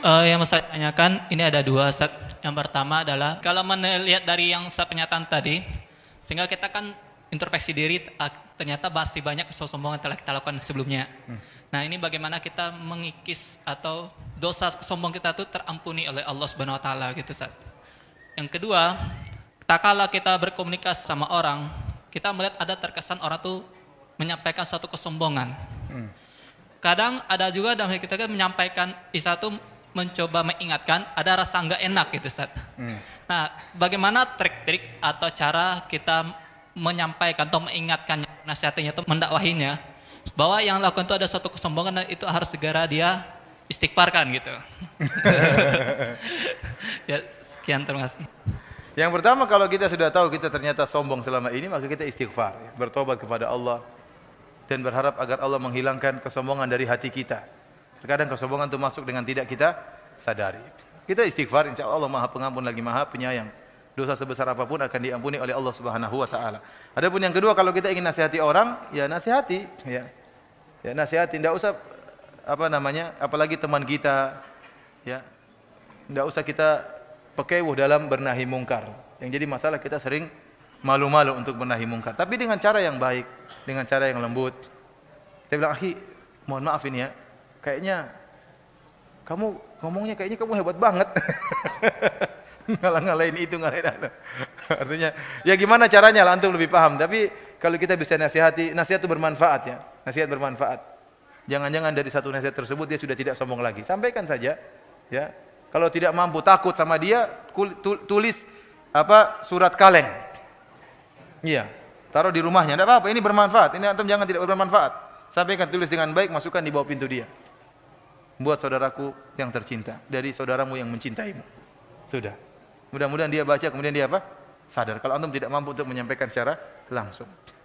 Uh, yang saya tanyakan ini ada dua. Yang pertama adalah kalau melihat dari yang saya pernyataan tadi, sehingga kita kan introspeksi diri ternyata masih banyak kesombongan yang telah kita lakukan sebelumnya. Hmm. Nah ini bagaimana kita mengikis atau dosa sombong kita itu terampuni oleh Allah Subhanahu Wa Taala gitu saat. Yang kedua, tak kala kita berkomunikasi sama orang, kita melihat ada terkesan orang tuh menyampaikan suatu kesombongan. Hmm. Kadang ada juga dalam kita kan menyampaikan isa mencoba mengingatkan ada rasa nggak enak gitu Ustaz. Hmm. Nah, bagaimana trik-trik atau cara kita menyampaikan atau mengingatkan nasihatnya atau mendakwahinya bahwa yang lakukan itu ada suatu kesombongan dan itu harus segera dia istighfarkan gitu. ya, sekian terima kasih. Yang pertama kalau kita sudah tahu kita ternyata sombong selama ini maka kita istighfar, bertobat kepada Allah dan berharap agar Allah menghilangkan kesombongan dari hati kita. Terkadang kesombongan itu masuk dengan tidak kita sadari. Kita istighfar insya Allah Maha Pengampun lagi Maha Penyayang. Dosa sebesar apapun akan diampuni oleh Allah Subhanahu wa taala. Adapun yang kedua kalau kita ingin nasihati orang, ya nasihati, ya. Ya nasihati, tidak usah apa namanya, apalagi teman kita ya. Tidak usah kita pekewuh dalam bernahi mungkar. Yang jadi masalah kita sering malu-malu untuk bernahi mungkar, tapi dengan cara yang baik, dengan cara yang lembut. Kita bilang, "Akhi, mohon maaf ini ya kayaknya kamu ngomongnya kayaknya kamu hebat banget. ngalah-ngalahin itu ngalahin itu. Artinya ya gimana caranya lah antum lebih paham, tapi kalau kita bisa nasihati, nasihat itu bermanfaat ya. Nasihat bermanfaat. Jangan-jangan dari satu nasihat tersebut dia sudah tidak sombong lagi. Sampaikan saja ya. Kalau tidak mampu takut sama dia tulis apa surat kaleng. Iya, taruh di rumahnya. Tidak apa-apa, ini bermanfaat. Ini antum jangan tidak bermanfaat. Sampaikan tulis dengan baik, masukkan di bawah pintu dia buat saudaraku yang tercinta dari saudaramu yang mencintaimu. Sudah. Mudah-mudahan dia baca kemudian dia apa? Sadar. Kalau antum tidak mampu untuk menyampaikan secara langsung.